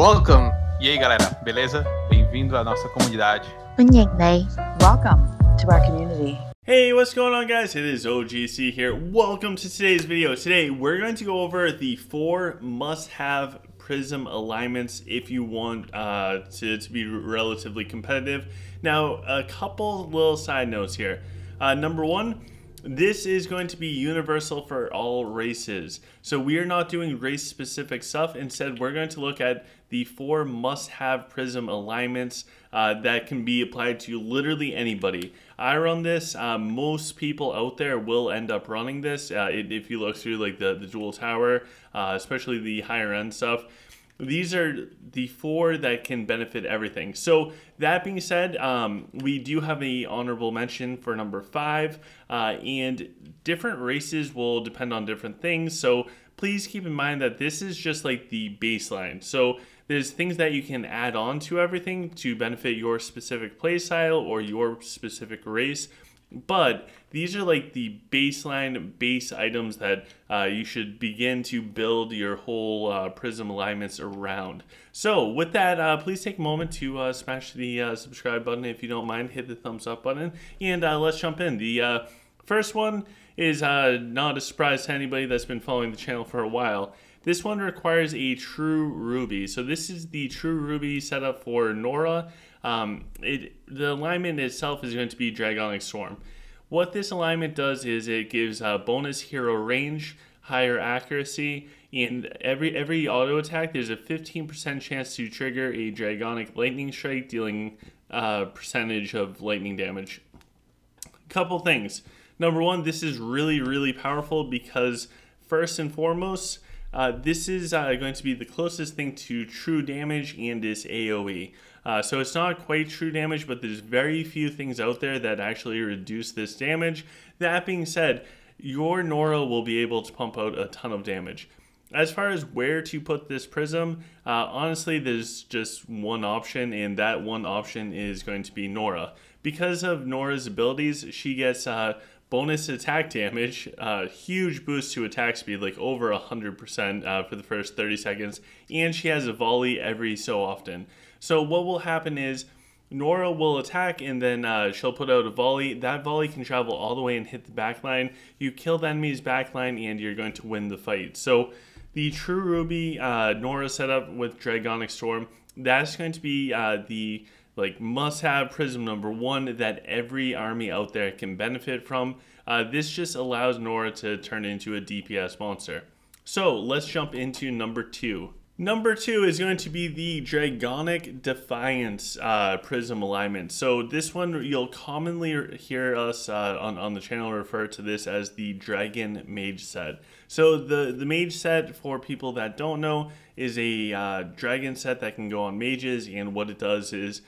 Welcome! E aí, galera, beleza? Bem-vindo à nossa comunidade. Welcome to our community. Hey, what's going on guys? It is OGC here. Welcome to today's video. Today, we're going to go over the four must-have prism alignments if you want uh, to, to be relatively competitive. Now, a couple little side notes here. Uh, number one, this is going to be universal for all races. So we are not doing race specific stuff. Instead, we're going to look at the four must have prism alignments uh, that can be applied to literally anybody. I run this. Uh, most people out there will end up running this. Uh, if you look through like the, the dual tower, uh, especially the higher end stuff, these are the four that can benefit everything. So that being said, um, we do have a honorable mention for number five, uh, and different races will depend on different things. So please keep in mind that this is just like the baseline. So there's things that you can add on to everything to benefit your specific play style or your specific race. But these are like the baseline base items that uh, you should begin to build your whole uh, prism alignments around. So with that, uh, please take a moment to uh, smash the uh, subscribe button if you don't mind, hit the thumbs up button, and uh, let's jump in. The first one is not a surprise to anybody that's been following the channel for a while. This one requires a true ruby. So this is the true ruby setup for Nora. Um, it, the alignment itself is going to be Dragonic Swarm. What this alignment does is it gives a bonus hero range, higher accuracy, and every every auto attack there's a 15% chance to trigger a Dragonic Lightning Strike, dealing a uh, percentage of lightning damage. Couple things. Number one, this is really really powerful because first and foremost. Uh, this is uh, going to be the closest thing to true damage and is AoE. Uh, so it's not quite true damage, but there's very few things out there that actually reduce this damage. That being said, your Nora will be able to pump out a ton of damage. As far as where to put this prism, uh, honestly, there's just one option, and that one option is going to be Nora. Because of Nora's abilities, she gets uh, bonus attack damage, uh, huge boost to attack speed, like over 100% uh, for the first 30 seconds, and she has a volley every so often. So what will happen is Nora will attack and then uh, she'll put out a volley. That volley can travel all the way and hit the back line. You kill the enemy's back line and you're going to win the fight. So the True Ruby uh, Nora setup with Dragonic Storm, that's going to be uh, the like must have prism number one that every army out there can benefit from. Uh, this just allows Nora to turn into a DPS monster. So let's jump into number two. Number two is going to be the Dragonic Defiance uh, Prism alignment. So this one, you'll commonly hear us uh, on, on the channel refer to this as the Dragon Mage set. So the, the Mage set, for people that don't know, is a uh, Dragon set that can go on mages, and what it does is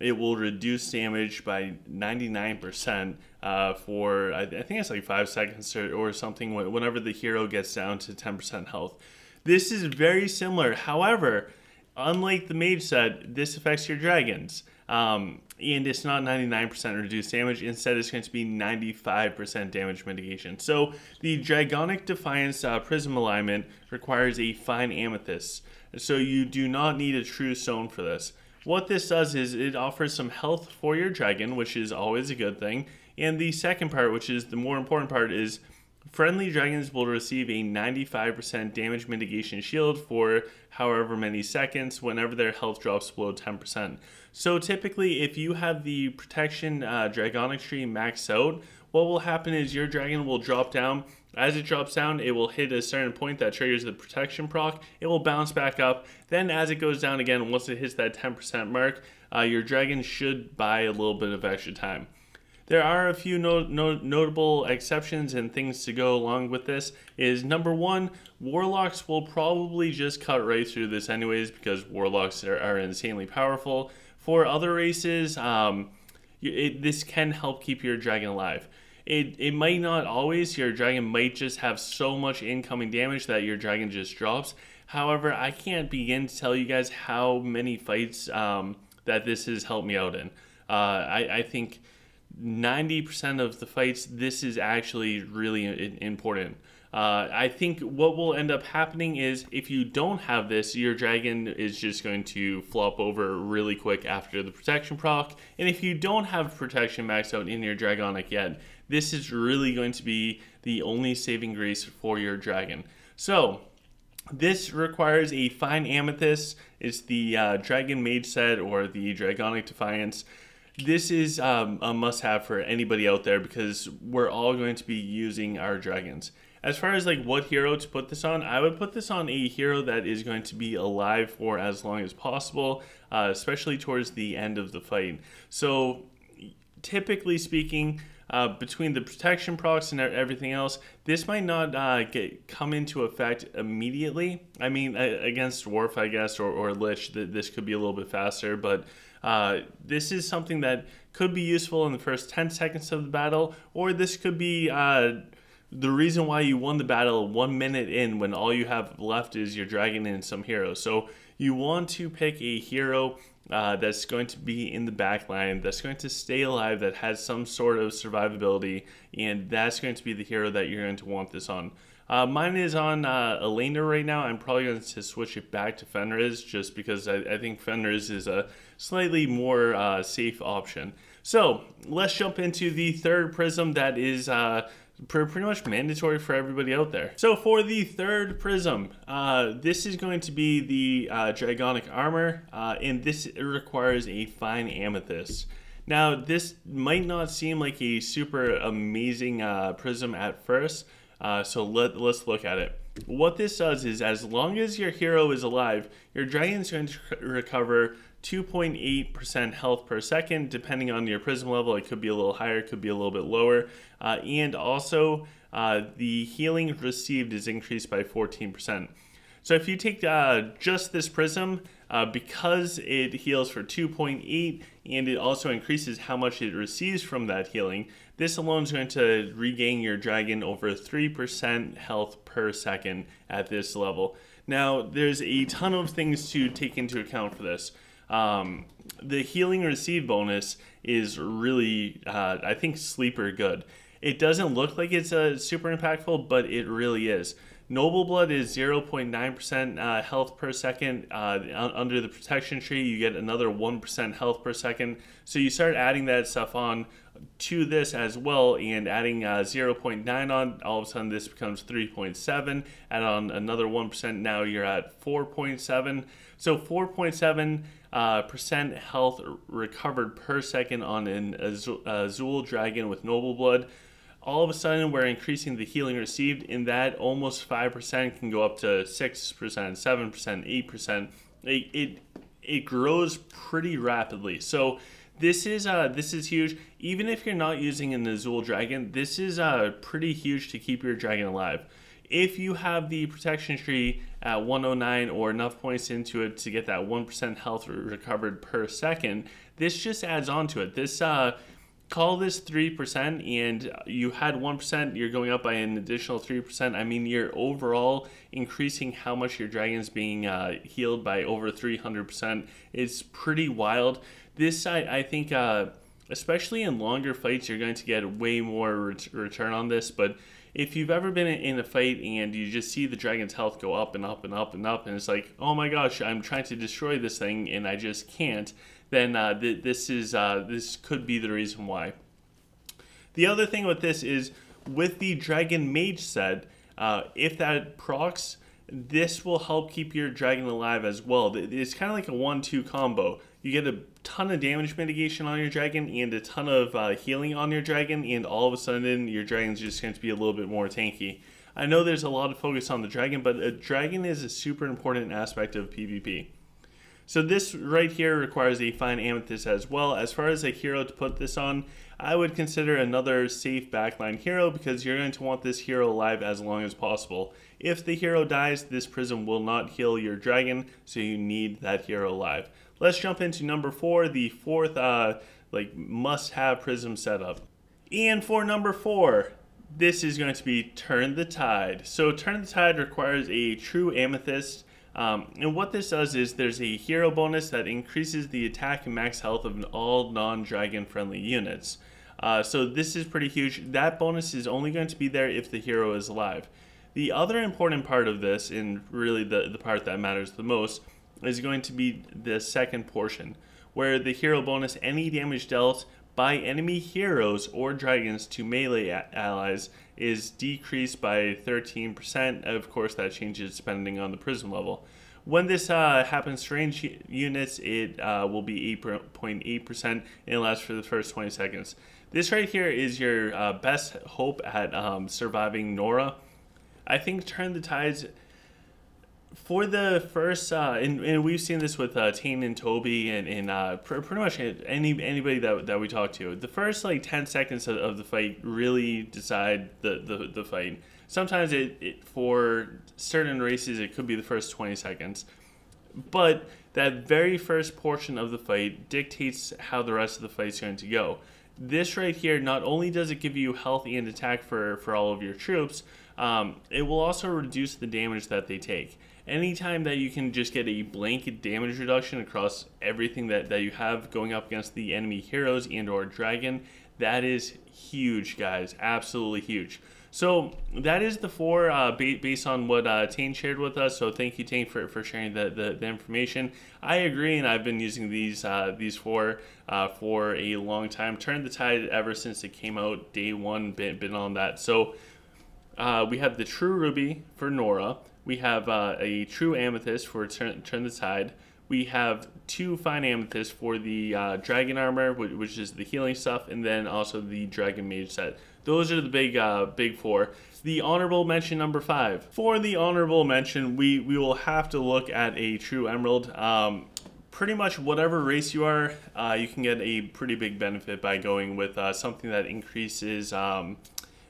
it will reduce damage by 99% uh, for, I, think it's like five seconds or, or something, whenever the hero gets down to 10% health. This is very similar. However, unlike the mage set, this affects your dragons. Um, and it's not 99% reduced damage. Instead, it's going to be 95% damage mitigation. So the Dragonic Defiance uh, Prism alignment requires a fine amethyst. So you do not need a true stone for this. What this does is it offers some health for your dragon, which is always a good thing. And the second part, which is the more important part, is friendly dragons will receive a 95% damage mitigation shield for however many seconds whenever their health drops below 10%. So typically, if you have the protection uh, Dragonic Tree maxed out, what will happen is your dragon will drop down. As it drops down, it will hit a certain point that triggers the protection proc. It will bounce back up. Then as it goes down again, once it hits that 10% mark, uh, your dragon should buy a little bit of extra time. There are a few no, no, notable exceptions and things to go along with this is number one, Warlocks will probably just cut right through this anyways because Warlocks are, are insanely powerful. For other races, um, it, this can help keep your dragon alive. It, it might not always, your dragon might just have so much incoming damage that your dragon just drops. However, I can't begin to tell you guys how many fights um, that this has helped me out in. Uh, I, I think 90% of the fights, this is actually really important. Uh, I think what will end up happening is if you don't have this, your dragon is just going to flop over really quick after the protection proc. And if you don't have protection maxed out in your dragonic yet, this is really going to be the only saving grace for your dragon. So this requires a fine amethyst. It's the uh, dragon mage set or the dragonic defiance this is um, a must have for anybody out there because we're all going to be using our dragons as far as like what hero to put this on, I would put this on a hero that is going to be alive for as long as possible, uh, especially towards the end of the fight. So, typically speaking, uh, between the protection procs and everything else, this might not uh, get come into effect immediately. I mean, against dwarf, I guess, or, or Lich, this could be a little bit faster, but uh, this is something that could be useful in the first 10 seconds of the battle, or this could be uh, the reason why you won the battle one minute in when all you have left is you're dragging in some heroes. So you want to pick a hero uh, that's going to be in the back line, that's going to stay alive, that has some sort of survivability, and that's going to be the hero that you're going to want this on. Uh, mine is on uh, Elena right now. I'm probably going to switch it back to Fenris just because I, I think Fenris is a slightly more uh, safe option. So let's jump into the third prism that is uh, pretty much mandatory for everybody out there. So for the third prism, uh, this is going to be the uh, Dragonic Armor, uh, and this requires a fine amethyst. Now, this might not seem like a super amazing uh, prism at first, uh, so let, let's look at it. What this does is as long as your hero is alive, your dragon's going to recover 2.8% health per second. Depending on your prism level, it could be a little higher, it could be a little bit lower. Uh, and also, uh, the healing received is increased by 14%. So if you take uh, just this prism, uh, because it heals for 2.8 and it also increases how much it receives from that healing, this alone is going to regain your dragon over 3% health per second at this level. Now, there's a ton of things to take into account for this. Um, the healing receive bonus is really, uh, I think, sleeper good. It doesn't look like it's uh, super impactful, but it really is. Noble Blood is 0.9% uh, health per second. Uh, under the protection tree, you get another 1% health per second. So you start adding that stuff on to this as well and adding uh, 0.9 on, all of a sudden this becomes 3.7. Add on another 1%, now you're at 4.7. So 4.7 uh, percent health recovered per second on an Azul, Dragon with Noble Blood. All of a sudden, we're increasing the healing received, in that almost 5% can go up to 6%, 7%, 8%. It, it, it grows pretty rapidly. So, this is uh, this is huge. Even if you're not using an Azul Dragon, this is uh, pretty huge to keep your dragon alive if you have the protection tree at 109 or enough points into it to get that 1% health recovered per second, this just adds on to it. This uh, call this 3% and you had 1%, you're going up by an additional 3%. I mean, you're overall increasing how much your dragon's being uh, healed by over 300%. It's pretty wild. This side, I think, uh, especially in longer fights, you're going to get way more ret return on this, but if you've ever been in a fight and you just see the dragon's health go up and up and up and up, and it's like, oh my gosh, I'm trying to destroy this thing and I just can't, then uh, th this is uh, this could be the reason why. The other thing with this is with the dragon mage set, uh, if that procs, this will help keep your dragon alive as well. It's kind of like a one-two combo. You get a ton of damage mitigation on your dragon and a ton of uh, healing on your dragon, and all of a sudden your dragon's just going to be a little bit more tanky. I know there's a lot of focus on the dragon, but a dragon is a super important aspect of PvP. So this right here requires a fine amethyst as well. As far as a hero to put this on, I would consider another safe backline hero because you're going to want this hero alive as long as possible. If the hero dies, this prism will not heal your dragon, so you need that hero alive. Let's jump into number four, the fourth uh, like must-have prism setup. And for number four, this is going to be Turn the Tide. So Turn the Tide requires a true amethyst um, and what this does is there's a hero bonus that increases the attack and max health of all non-dragon friendly units. Uh, so this is pretty huge. That bonus is only going to be there if the hero is alive. The other important part of this, and really the, the part that matters the most, is going to be the second portion, where the hero bonus, any damage dealt, by enemy heroes or dragons to melee allies is decreased by 13%. Of course, that changes depending on the prism level. When this uh, happens to range units, it uh, will be 8.8% and it lasts for the first 20 seconds. This right here is your uh, best hope at um, surviving Nora. I think Turn the Tides for the first, uh, and, and we've seen this with uh, Tane and Toby and, and uh, pr pretty much any anybody that, that we talk to, the first like 10 seconds of, of the fight really decide the, the, the fight. Sometimes it, it, for certain races, it could be the first 20 seconds. But that very first portion of the fight dictates how the rest of the fight's going to go. This right here, not only does it give you health and attack for, for all of your troops, um, it will also reduce the damage that they take anytime that you can just get a blanket damage reduction across everything that, that you have going up against the enemy heroes and or dragon, that is huge, guys. Absolutely huge. So that is the four uh, based on what uh, Tane shared with us. So thank you, Tane, for, for sharing the, the, the information. I agree, and I've been using these uh, these four uh, for a long time. Turned the Tide ever since it came out, day one, been, been on that. So uh, we have the True Ruby for Nora. We have uh, a true amethyst for turn, turn the tide. We have two fine amethysts for the uh, dragon armor, which, which, is the healing stuff, and then also the dragon mage set. Those are the big, uh, big four. The honorable mention number five. For the honorable mention, we we will have to look at a true emerald. Um, pretty much whatever race you are, uh, you can get a pretty big benefit by going with uh, something that increases um,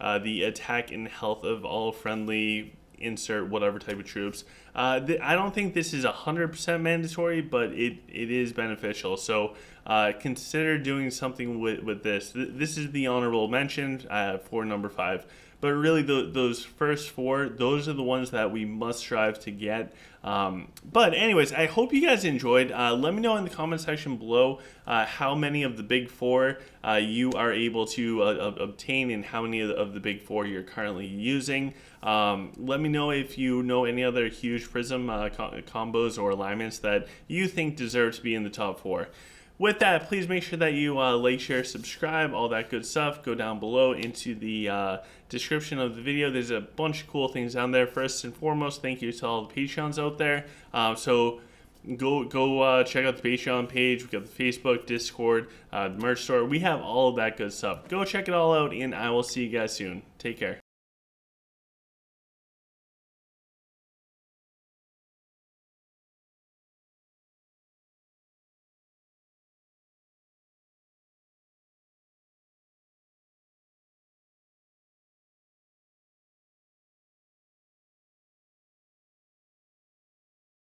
uh, the attack and health of all friendly insert whatever type of troops. Uh, I don't think this is 100% mandatory, but it, it is beneficial. So uh, consider doing something with, with this. Th this is the honorable mention uh, for number five. But really, the, those first four, those are the ones that we must strive to get. Um, but anyways, I hope you guys enjoyed. Uh, let me know in the comment section below uh, how many of the big four uh, you are able to uh, obtain and how many of the, big four you're currently using. Um, let me know if you know any other huge prism uh, combos or alignments that you think deserve to be in the top four with that, please make sure that you uh, like, share, subscribe, all that good stuff. Go down below into the uh, description of the video. There's a bunch of cool things down there. First and foremost, thank you to all the Patreons out there. Uh, so go go uh, check out the Patreon page. We got the Facebook, Discord, uh, the merch store. We have all of that good stuff. Go check it all out, and I will see you guys soon. Take care.